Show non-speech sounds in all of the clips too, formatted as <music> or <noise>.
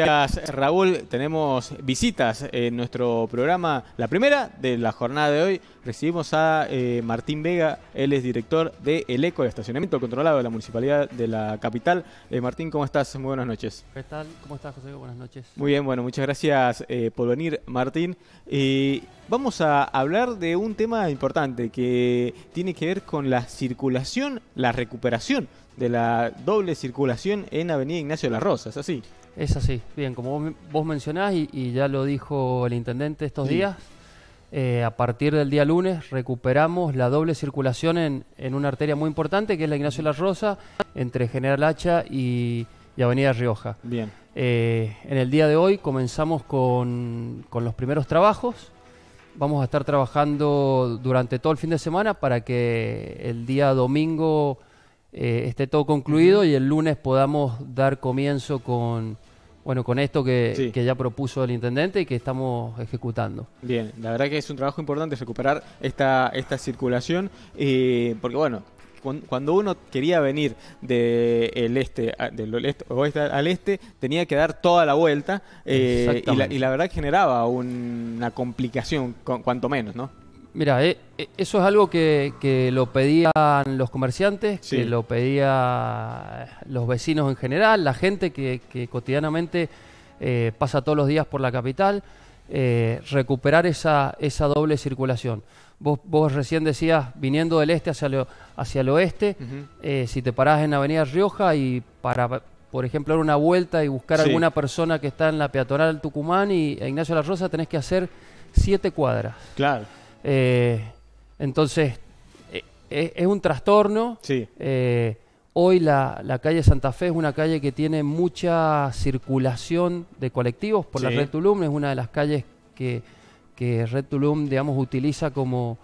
Gracias Raúl, tenemos visitas en nuestro programa. La primera de la jornada de hoy recibimos a eh, Martín Vega, él es director de El ECO, de estacionamiento controlado de la Municipalidad de la Capital. Eh, Martín, ¿cómo estás? Muy buenas noches. ¿Qué tal? ¿Cómo estás José? Buenas noches. Muy bien, bueno, muchas gracias eh, por venir Martín. vamos a hablar de un tema importante que tiene que ver con la circulación, la recuperación de la doble circulación en Avenida Ignacio de las Rosas, así? Es así, bien, como vos, mencionás y, ya lo dijo el intendente estos días, eh, a partir del día lunes recuperamos la doble circulación en, una arteria muy importante que es la Ignacio La Rosa, entre General Hacha y, Avenida Rioja. Bien. Eh, en el día de hoy comenzamos con, con los primeros trabajos. Vamos a estar trabajando durante todo el fin de semana para que el día domingo eh, esté todo concluido y el lunes podamos dar comienzo con, bueno, con esto que, ya propuso el intendente y que estamos ejecutando. Bien, la verdad que es un trabajo importante recuperar esta, esta circulación, eh, porque bueno, cuando uno quería venir del este, del oeste al este, tenía que dar toda la vuelta eh, y, la, y, la, verdad generaba una complicación, cuanto menos, ¿no? Mira, eh, eh, eso es algo que, lo pedían los comerciantes, que lo pedían los vecinos en general, la gente que, cotidianamente eh, pasa todos los días por la capital, recuperar esa, esa doble circulación. Vos, vos, recién decías, viniendo del este hacia, lo, hacia el oeste, si te parás en Avenida Rioja y para, por ejemplo, dar una vuelta y buscar a alguna persona que está en la peatonal Tucumán y e Ignacio La Rosa tenés que hacer siete cuadras. Claro. Eh, entonces, eh, eh, es un trastorno. hoy la, calle Santa Fe es una calle que tiene mucha circulación de colectivos por la Red Tulum. Es una de las calles que, Red Tulum, digamos, utiliza como,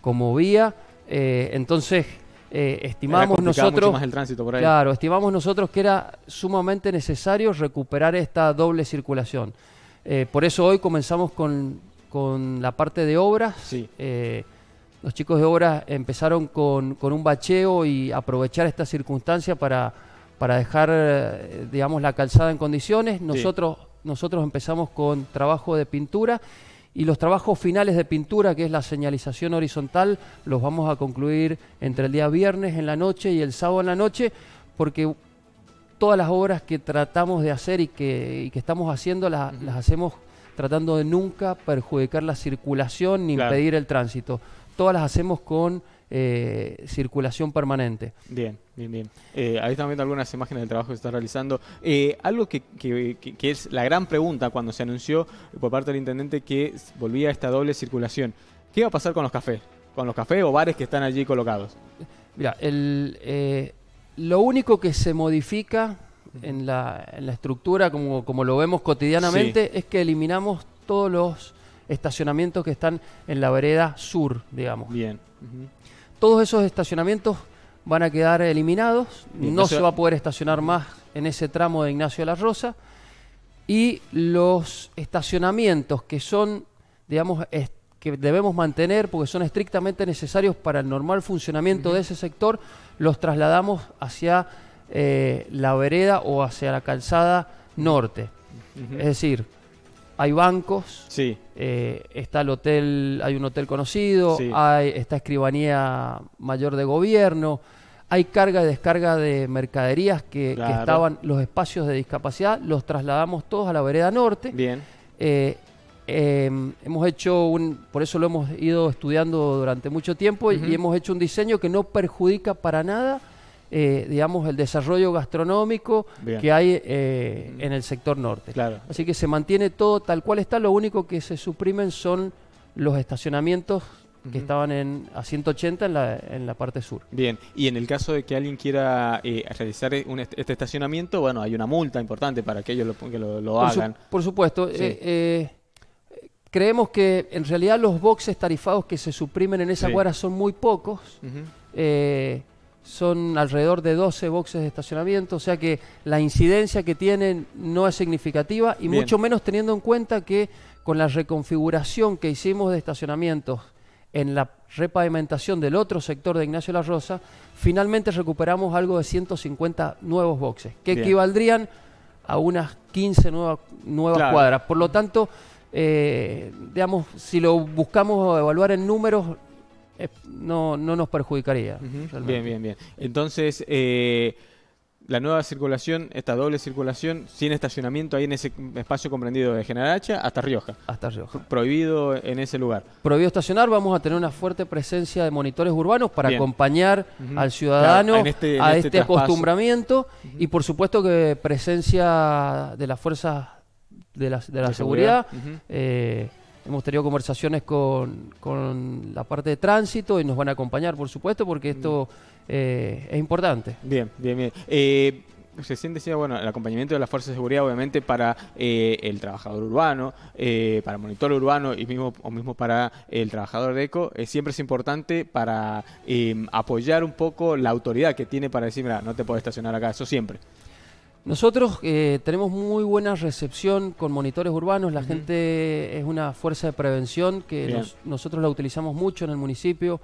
como vía. entonces, estimamos nosotros más el tránsito por ahí. claro estimamos nosotros que era sumamente necesario recuperar esta doble circulación por eso hoy comenzamos con con la parte de obras. Eh, los chicos de obras empezaron con, un bacheo y aprovechar esta circunstancia para, para dejar, eh, digamos, la calzada en condiciones. Nosotros, nosotros empezamos con trabajo de pintura y los trabajos finales de pintura, que es la señalización horizontal, los vamos a concluir entre el día viernes en la noche y el sábado en la noche, porque todas las obras que tratamos de hacer y que, estamos haciendo las, las hacemos tratando de nunca perjudicar la circulación ni impedir el tránsito. Todas las hacemos con eh, circulación permanente. Bien, bien, bien. Eh, ahí ahí viendo algunas imágenes del trabajo que se está realizando. Eh, algo que, que, es la gran pregunta cuando se anunció por parte del intendente que volvía esta doble circulación. ¿Qué va a pasar con los cafés? Con los cafés o bares que están allí colocados. Mira, el, lo único que se modifica en la, estructura, como, lo vemos cotidianamente, es que eliminamos todos los estacionamientos que están en la vereda sur, digamos. Bien. Todos esos estacionamientos van a quedar eliminados, no se va a poder estacionar más en ese tramo de Ignacio de la Rosa, y los estacionamientos que son, digamos, que debemos mantener porque son estrictamente necesarios para el normal funcionamiento de ese sector, los trasladamos hacia eh, la vereda o hacia la calzada norte. Es decir, hay bancos, eh, está el hotel, hay un hotel conocido, hay, esta escribanía mayor de gobierno, hay carga y descarga de mercaderías que, estaban los espacios de discapacidad, los trasladamos todos a la vereda norte. Bien. Eh, em, hemos hecho un, por eso lo hemos ido estudiando durante mucho tiempo y hemos hecho un diseño que no perjudica para nada eh, digamos, el desarrollo gastronómico que hay eh, en el sector norte. Así que se mantiene todo tal cual está, lo único que se suprimen son los estacionamientos que estaban en, a 180 en la, en la parte sur. Bien, y en el caso de que alguien quiera eh, realizar este estacionamiento, bueno, hay una multa importante para que ellos lo, que hagan. por supuesto, creemos que en realidad los boxes tarifados que se suprimen en esa cuadra son muy pocos son alrededor de 12 boxes de estacionamiento, o sea que la incidencia que tienen no es significativa y mucho menos teniendo en cuenta que con la reconfiguración que hicimos de estacionamientos en la repavimentación del otro sector de Ignacio La Rosa, finalmente recuperamos algo de 150 nuevos boxes, que equivaldrían a unas 15 nuevas cuadras. Por lo tanto, eh, digamos, si lo buscamos evaluar en números, no, no nos perjudicaría. Bien, bien, bien. Entonces, eh, la nueva circulación, esta doble circulación, sin estacionamiento ahí en ese espacio comprendido de Hacha, hasta Rioja. Hasta Rioja. Prohibido en ese lugar. Prohibido estacionar, vamos a tener una fuerte presencia de monitores urbanos para acompañar al ciudadano este, a este, este acostumbramiento y por supuesto que presencia de las fuerzas de la, de la seguridad. Hemos tenido conversaciones con, la parte de tránsito y nos van a acompañar, por supuesto, porque mm. esto eh, es importante. Bien, bien, bien. Eh, siente, decía, bueno, el acompañamiento de las fuerzas de seguridad, obviamente, para eh, el trabajador urbano, eh, para el monitor urbano y mismo, o mismo para el trabajador de ECO, siempre es importante para apoyar un poco la autoridad que tiene para decir, mira, no te puedes estacionar acá, eso siempre. Nosotros eh, tenemos muy buena recepción con monitores urbanos, la gente es una fuerza de prevención que nosotros la utilizamos mucho en el municipio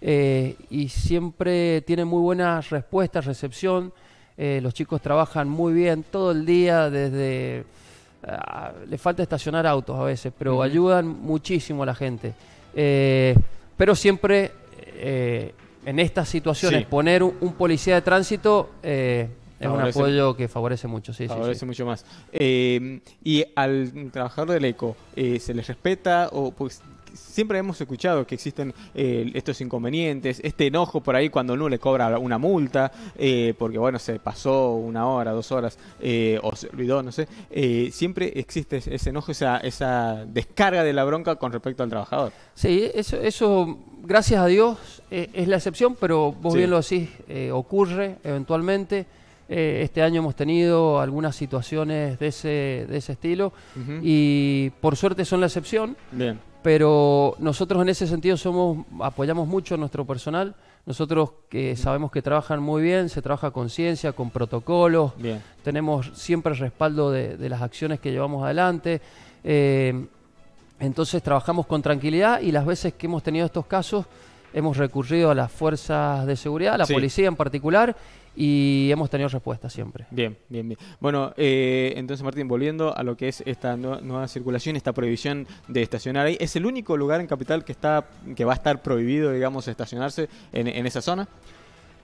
eh, y siempre tiene muy buenas respuestas, recepción, eh, los chicos trabajan muy bien todo el día desde... Ah, le falta estacionar autos a veces, pero ayudan muchísimo a la gente. pero siempre en estas situaciones, poner un, policía de tránsito es un apoyo que favorece mucho, sí. Favorece mucho más. Eh, y al trabajador del ECO, eh, ¿se les respeta? o pues, Siempre hemos escuchado que existen eh, estos inconvenientes, este enojo por ahí cuando uno le cobra una multa, porque bueno, se pasó una hora, dos horas, o se olvidó, no sé. siempre existe ese enojo, esa, esa descarga de la bronca con respecto al trabajador. Sí, eso, eso gracias a Dios, es la excepción, pero vos bien lo decís, ocurre eventualmente. Eh, este año hemos tenido algunas situaciones de ese, estilo y por suerte son la excepción. Pero nosotros en ese sentido somos, apoyamos mucho a nuestro personal. Nosotros que sabemos que trabajan muy bien, se trabaja con ciencia, con protocolos, tenemos siempre el respaldo de, las acciones que llevamos adelante. Eh, entonces trabajamos con tranquilidad y las veces que hemos tenido estos casos hemos recurrido a las fuerzas de seguridad, a la policía en particular, y hemos tenido respuesta siempre. Bien, bien, bien. Bueno, eh, entonces Martín, volviendo a lo que es esta nueva, circulación, esta prohibición de estacionar ahí, ¿es el único lugar en Capital que, está, que va a estar prohibido, digamos, estacionarse en, esa zona?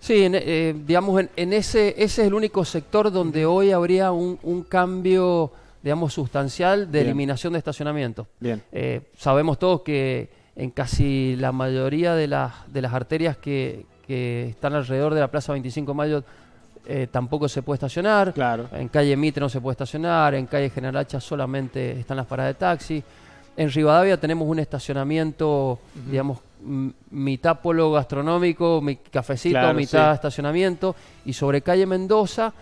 Sí, eh, digamos, en, ese, ese es el único sector donde hoy habría un, cambio, digamos, sustancial de eliminación de estacionamiento. Bien. Eh, sabemos todos que en casi la mayoría de las, de las arterias que, que están alrededor de la Plaza 25 Mayo eh, tampoco se puede estacionar. En calle Mitre no se puede estacionar, en calle General Hacha solamente están las paradas de taxi. En Rivadavia tenemos un estacionamiento, digamos, mitad polo gastronómico, mi cafecito, mitad estacionamiento. Y sobre calle Mendoza,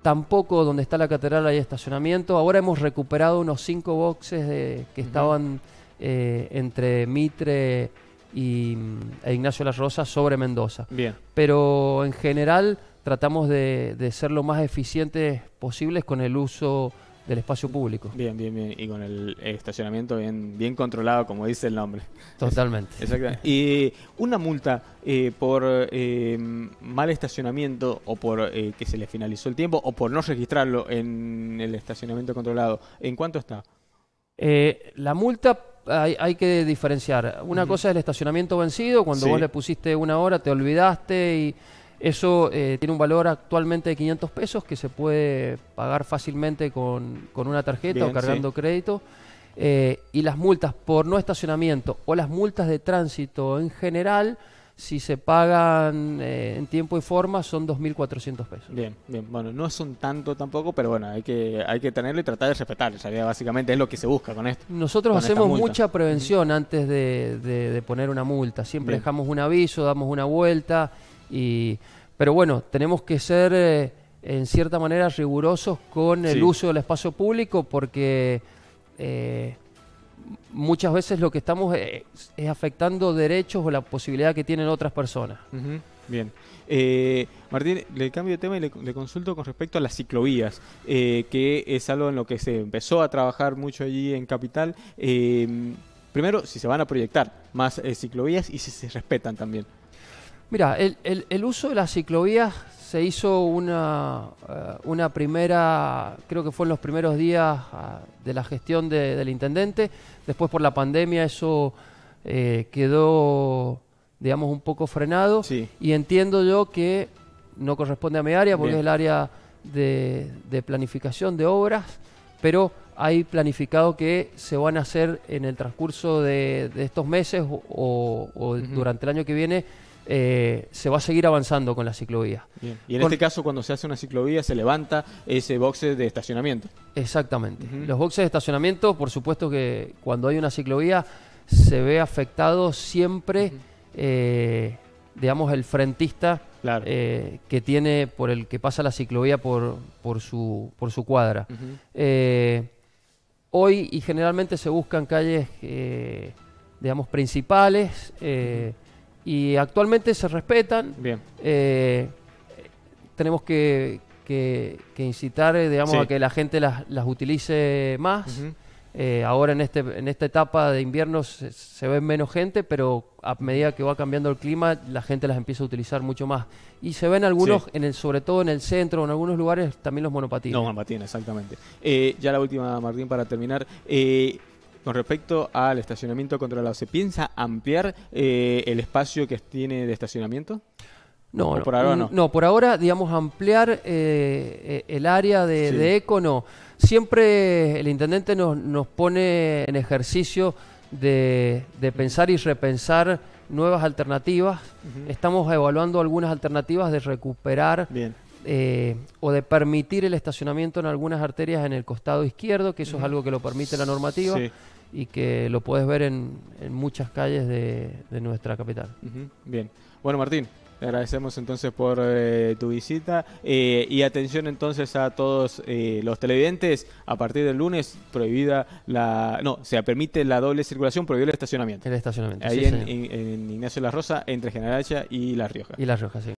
tampoco donde está la catedral hay estacionamiento. Ahora hemos recuperado unos cinco boxes que estaban eh, entre Mitre y mm, e Ignacio Las Rosas sobre Mendoza. Bien. Pero en general tratamos de, ser lo más eficientes posibles con el uso del espacio público. Bien, bien, bien. Y con el estacionamiento bien, bien controlado, como dice el nombre. Totalmente. <laughs> Exactamente. Y una multa eh, por eh, mal estacionamiento o por eh, que se le finalizó el tiempo o por no registrarlo en el estacionamiento controlado, ¿en cuánto está? la multa hay, que diferenciar. Una cosa es el estacionamiento vencido, cuando vos le pusiste una hora, te olvidaste y eso eh, tiene un valor actualmente de 500 pesos que se puede pagar fácilmente con, una tarjeta o cargando crédito. Eh, y las multas por no estacionamiento o las multas de tránsito en general si se pagan eh, en tiempo y forma, son 2.400 pesos. Bien, bien. Bueno, no es un tanto tampoco, pero bueno, hay que, hay que tenerlo y tratar de respetar. Esa idea básicamente es lo que se busca con esto. Nosotros hacemos mucha prevención antes de, poner una multa. Siempre dejamos un aviso, damos una vuelta. y Pero bueno, tenemos que ser, eh, en cierta manera, rigurosos con el uso del espacio público porque... Eh, muchas veces lo que estamos eh, es, afectando derechos o la posibilidad que tienen otras personas. Bien. Eh, Martín, le cambio de tema y le, consulto con respecto a las ciclovías, eh, que es algo en lo que se empezó a trabajar mucho allí en Capital. primero, si se van a proyectar más ciclovías y si se respetan también. Mira, el uso de las ciclovías se hizo una, eh, una primera, creo que fue en los primeros días ah, de la gestión del intendente, después por la pandemia eso eh, quedó, digamos, un poco frenado y entiendo yo que no corresponde a mi área porque es el área de, planificación de obras, pero hay planificado que se van a hacer en el transcurso de, estos meses o, durante el año que viene eh, se va a seguir avanzando con la ciclovía. Y en este caso, cuando se hace una ciclovía, se levanta ese boxe de estacionamiento. Exactamente. Los boxes de estacionamiento, por supuesto que cuando hay una ciclovía, se ve afectado siempre, eh, digamos, el frentista eh, que tiene, por el que pasa la ciclovía por, por, su, por su cuadra. hoy y generalmente se buscan calles, digamos, principales y actualmente se respetan. Bien. Eh, tenemos que, incitar, eh, digamos, a que la gente las, utilice más. Eh, ahora en, este, en esta etapa de invierno se, ve menos gente, pero a medida que va cambiando el clima, la gente las empieza a utilizar mucho más. Y se ven algunos, en el, sobre todo en el centro, en algunos lugares, también los monopatines. Los monopatines, exactamente. ya la última, Martín, para terminar con respecto al estacionamiento controlado, ¿se piensa ampliar eh, el espacio que tiene de estacionamiento? No, no, por ahora mm, no. por ahora, digamos, ampliar eh, e, el área de, ECO no. Siempre el intendente nos, nos pone en ejercicio de, pensar y repensar nuevas alternativas. Estamos evaluando algunas alternativas de recuperar Bien. Eh, o de permitir el estacionamiento en algunas arterias en el costado izquierdo, que eso es algo que lo permite la normativa y que lo puedes ver en, muchas calles de, nuestra capital. Bien. Bueno, Martín, agradecemos entonces por eh, tu visita eh, y atención entonces a todos los televidentes. A partir del lunes prohibida la... No, se permite la doble circulación, prohibido el estacionamiento. El estacionamiento. Ahí en, en, Ignacio La Rosa, entre Generalacha y La Rioja. Y La Rioja, sí.